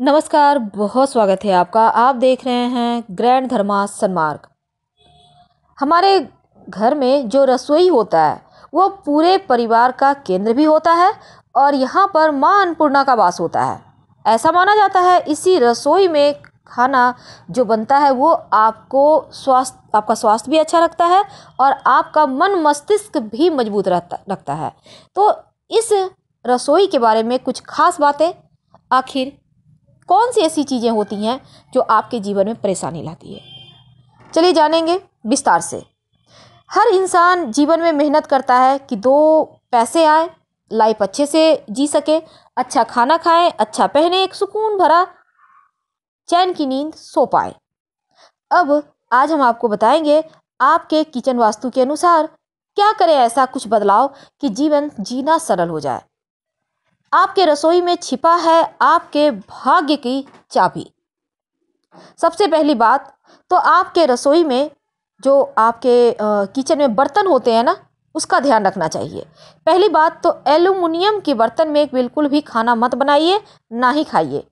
नमस्कार बहुत स्वागत है आपका आप देख रहे हैं ग्रैंड धर्मा सन्मार्ग हमारे घर में जो रसोई होता है वो पूरे परिवार का केंद्र भी होता है और यहाँ पर माँ अन्नपूर्णा का वास होता है ऐसा माना जाता है इसी रसोई में खाना जो बनता है वो आपको स्वास्थ्य आपका स्वास्थ्य भी अच्छा रखता है और आपका मन मस्तिष्क भी मजबूत रहता रखता है तो इस रसोई के बारे में कुछ खास बातें आखिर कौन सी ऐसी चीज़ें होती हैं जो आपके जीवन में परेशानी लाती है चलिए जानेंगे विस्तार से हर इंसान जीवन में मेहनत करता है कि दो पैसे आए लाइफ अच्छे से जी सके अच्छा खाना खाएं अच्छा पहने एक सुकून भरा चैन की नींद सो पाए अब आज हम आपको बताएंगे आपके किचन वास्तु के अनुसार क्या करें ऐसा कुछ बदलाव कि जीवन जीना सरल हो जाए आपके रसोई में छिपा है आपके भाग्य की चाबी सबसे पहली बात तो आपके रसोई में जो आपके किचन में बर्तन होते हैं ना उसका ध्यान रखना चाहिए पहली बात तो एल्यूमिनियम के बर्तन में बिल्कुल भी खाना मत बनाइए ना ही खाइए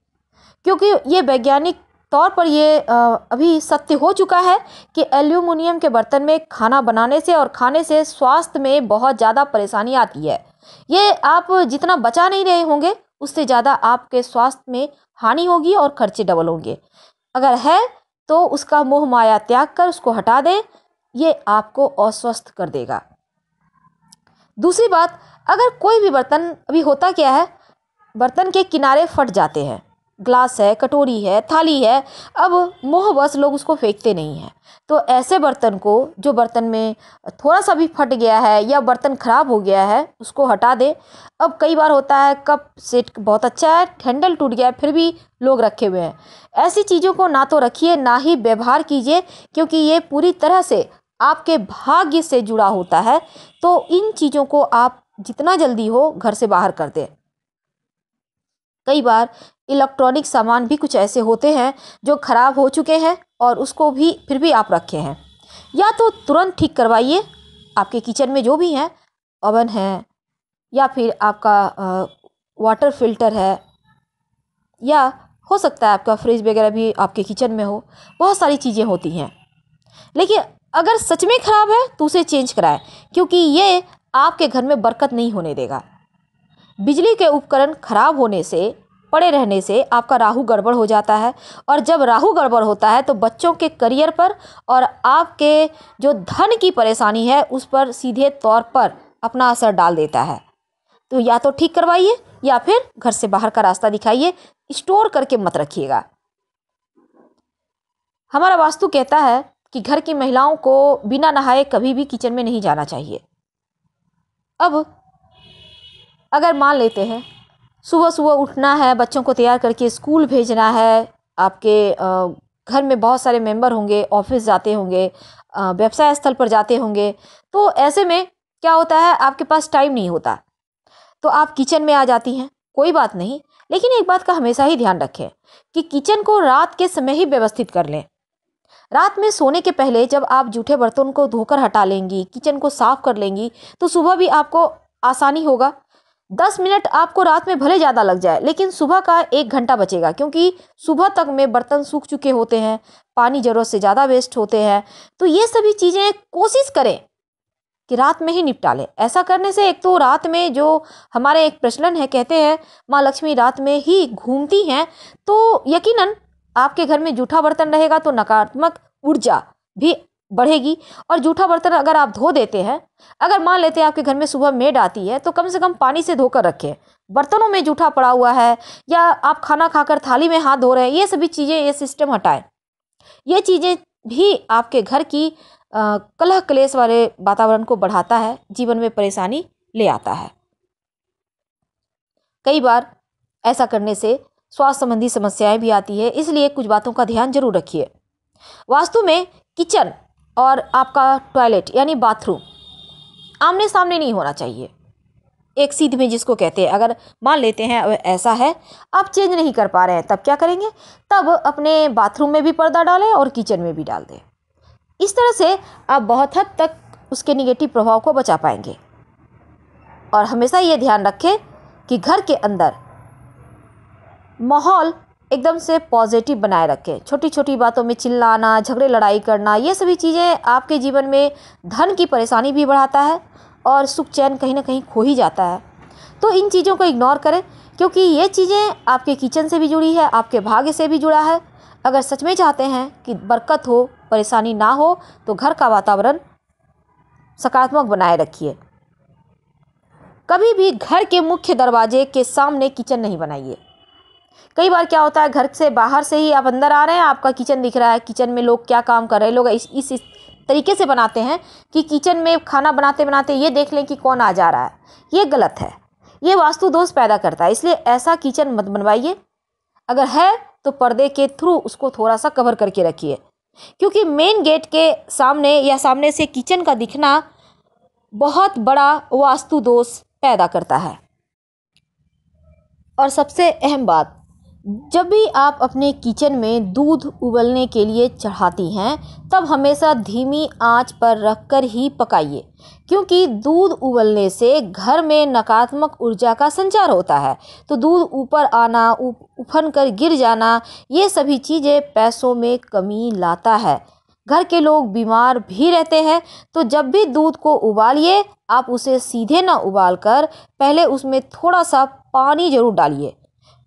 क्योंकि ये वैज्ञानिक तौर पर ये अभी सत्य हो चुका है कि एल्यूमिनियम के बर्तन में खाना बनाने से और खाने से स्वास्थ्य में बहुत ज़्यादा परेशानी आती है ये आप जितना बचा नहीं रहे होंगे उससे ज़्यादा आपके स्वास्थ्य में हानि होगी और खर्चे डबल होंगे अगर है तो उसका मोह माया त्याग कर उसको हटा दें ये आपको अस्वस्थ कर देगा दूसरी बात अगर कोई भी बर्तन अभी होता क्या है बर्तन के किनारे फट जाते हैं ग्लास है कटोरी है थाली है अब मोहबस लोग उसको फेंकते नहीं हैं तो ऐसे बर्तन को जो बर्तन में थोड़ा सा भी फट गया है या बर्तन ख़राब हो गया है उसको हटा दे अब कई बार होता है कप सेट बहुत अच्छा है हैंडल टूट गया है फिर भी लोग रखे हुए हैं ऐसी चीज़ों को ना तो रखिए ना ही व्यवहार कीजिए क्योंकि ये पूरी तरह से आपके भाग्य से जुड़ा होता है तो इन चीज़ों को आप जितना जल्दी हो घर से बाहर कर दें कई बार इलेक्ट्रॉनिक सामान भी कुछ ऐसे होते हैं जो ख़राब हो चुके हैं और उसको भी फिर भी आप रखे हैं या तो तुरंत ठीक करवाइए आपके किचन में जो भी हैं ओवन है या फिर आपका वाटर फिल्टर है या हो सकता है आपका फ्रिज वगैरह भी आपके किचन में हो बहुत सारी चीज़ें होती हैं लेकिन अगर सच में ख़राब है तो उसे चेंज कराएं क्योंकि ये आपके घर में बरकत नहीं होने देगा बिजली के उपकरण ख़राब होने से पड़े रहने से आपका राहु गड़बड़ हो जाता है और जब राहु गड़बड़ होता है तो बच्चों के करियर पर और आपके जो धन की परेशानी है उस पर सीधे तौर पर अपना असर डाल देता है तो या तो ठीक करवाइए या फिर घर से बाहर का रास्ता दिखाइए स्टोर करके मत रखिएगा हमारा वास्तु कहता है कि घर की महिलाओं को बिना नहाए कभी भी किचन में नहीं जाना चाहिए अब अगर मान लेते हैं सुबह सुबह उठना है बच्चों को तैयार करके स्कूल भेजना है आपके घर में बहुत सारे मेंबर होंगे ऑफिस जाते होंगे व्यवसाय स्थल पर जाते होंगे तो ऐसे में क्या होता है आपके पास टाइम नहीं होता तो आप किचन में आ जाती हैं कोई बात नहीं लेकिन एक बात का हमेशा ही ध्यान रखें कि किचन को रात के समय ही व्यवस्थित कर लें रात में सोने के पहले जब आप जूठे बर्तन को धोकर हटा लेंगी किचन को साफ़ कर लेंगी तो सुबह भी आपको आसानी होगा दस मिनट आपको रात में भले ज़्यादा लग जाए लेकिन सुबह का एक घंटा बचेगा क्योंकि सुबह तक में बर्तन सूख चुके होते हैं पानी ज़रूरत से ज़्यादा वेस्ट होते हैं तो ये सभी चीज़ें कोशिश करें कि रात में ही निपटा लें ऐसा करने से एक तो रात में जो हमारे एक प्रचलन है कहते हैं माँ लक्ष्मी रात में ही घूमती हैं तो यकीनन आपके घर में जूठा बर्तन रहेगा तो नकारात्मक ऊर्जा भी बढ़ेगी और जूठा बर्तन अगर आप धो देते हैं अगर मान लेते हैं आपके घर में सुबह मेड आती है तो कम से कम पानी से धोकर रखें बर्तनों में जूठा पड़ा हुआ है या आप खाना खाकर थाली में हाथ धो रहे हैं ये सभी चीज़ें ये सिस्टम हटाएं ये चीज़ें भी आपके घर की कलह क्लेश वाले वातावरण को बढ़ाता है जीवन में परेशानी ले आता है कई बार ऐसा करने से स्वास्थ्य संबंधी समस्याएं भी आती है इसलिए कुछ बातों का ध्यान जरूर रखिए वास्तु में किचन और आपका टॉयलेट यानी बाथरूम आमने सामने नहीं होना चाहिए एक सीध में जिसको कहते हैं अगर मान लेते हैं ऐसा है आप चेंज नहीं कर पा रहे हैं तब क्या करेंगे तब अपने बाथरूम में भी पर्दा डालें और किचन में भी डाल दें इस तरह से आप बहुत हद तक उसके निगेटिव प्रभाव को बचा पाएंगे और हमेशा ये ध्यान रखें कि घर के अंदर माहौल एकदम से पॉजिटिव बनाए रखें छोटी छोटी बातों में चिल्लाना झगड़े लड़ाई करना ये सभी चीज़ें आपके जीवन में धन की परेशानी भी बढ़ाता है और सुख चैन कहीं ना कहीं खो ही जाता है तो इन चीज़ों को इग्नोर करें क्योंकि ये चीज़ें आपके किचन से भी जुड़ी है आपके भाग्य से भी जुड़ा है अगर सच में चाहते हैं कि बरकत हो परेशानी ना हो तो घर का वातावरण सकारात्मक बनाए रखिए कभी भी घर के मुख्य दरवाजे के सामने किचन नहीं बनाइए कई बार क्या होता है घर से बाहर से ही आप अंदर आ रहे हैं आपका किचन दिख रहा है किचन में लोग क्या काम कर रहे हैं लोग इस इस, तरीके से बनाते हैं कि किचन में खाना बनाते बनाते ये देख लें कि कौन आ जा रहा है ये गलत है ये वास्तु दोष पैदा करता है इसलिए ऐसा किचन मत बनवाइए अगर है तो पर्दे के थ्रू उसको थोड़ा सा कवर करके रखिए क्योंकि मेन गेट के सामने या सामने से किचन का दिखना बहुत बड़ा वास्तु दोष पैदा करता है और सबसे अहम बात जब भी आप अपने किचन में दूध उबलने के लिए चढ़ाती हैं तब हमेशा धीमी आंच पर रखकर ही पकाइए क्योंकि दूध उबलने से घर में नकारात्मक ऊर्जा का संचार होता है तो दूध ऊपर आना उफन कर गिर जाना ये सभी चीज़ें पैसों में कमी लाता है घर के लोग बीमार भी रहते हैं तो जब भी दूध को उबालिए आप उसे सीधे ना उबाल कर पहले उसमें थोड़ा सा पानी ज़रूर डालिए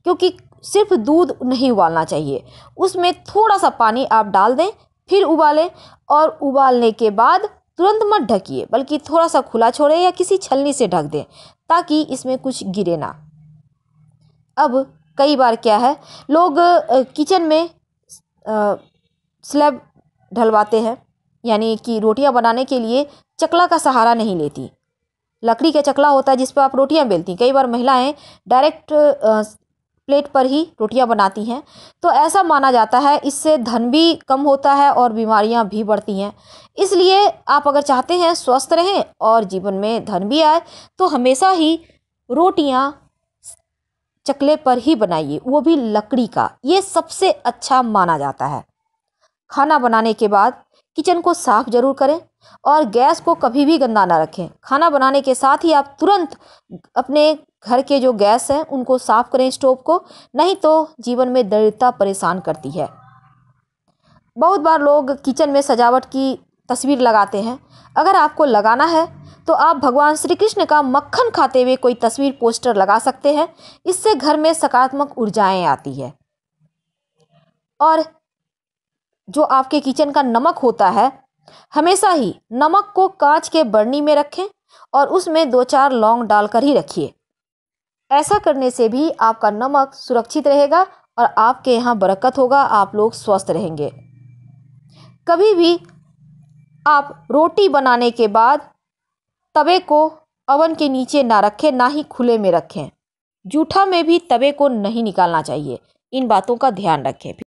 क्योंकि सिर्फ दूध नहीं उबालना चाहिए उसमें थोड़ा सा पानी आप डाल दें फिर उबालें और उबालने के बाद तुरंत मत ढकिए बल्कि थोड़ा सा खुला छोड़ें या किसी छलनी से ढक दें ताकि इसमें कुछ गिरे ना अब कई बार क्या है लोग किचन में स्लैब ढलवाते हैं यानी कि रोटियां बनाने के लिए चकला का सहारा नहीं लेती लकड़ी का चकला होता है जिस पर आप रोटियां बेलती कई बार महिलाएं डायरेक्ट प्लेट पर ही रोटियां बनाती हैं तो ऐसा माना जाता है इससे धन भी कम होता है और बीमारियां भी बढ़ती हैं इसलिए आप अगर चाहते हैं स्वस्थ रहें और जीवन में धन भी आए तो हमेशा ही रोटियां चकले पर ही बनाइए वो भी लकड़ी का ये सबसे अच्छा माना जाता है खाना बनाने के बाद किचन को साफ जरूर करें और गैस को कभी भी गंदा ना रखें खाना बनाने के साथ ही आप तुरंत अपने घर के जो गैस हैं उनको साफ़ करें स्टोव को नहीं तो जीवन में दरिद्रता परेशान करती है बहुत बार लोग किचन में सजावट की तस्वीर लगाते हैं अगर आपको लगाना है तो आप भगवान श्री कृष्ण का मक्खन खाते हुए कोई तस्वीर पोस्टर लगा सकते हैं इससे घर में सकारात्मक ऊर्जाएं आती है और जो आपके किचन का नमक होता है हमेशा ही नमक को कांच के बर्नी में रखें और उसमें दो चार लौंग डालकर ही रखिए ऐसा करने से भी आपका नमक सुरक्षित रहेगा और आपके यहाँ बरकत होगा आप लोग स्वस्थ रहेंगे कभी भी आप रोटी बनाने के बाद तवे को अवन के नीचे ना रखें ना ही खुले में रखें जूठा में भी तवे को नहीं निकालना चाहिए इन बातों का ध्यान रखें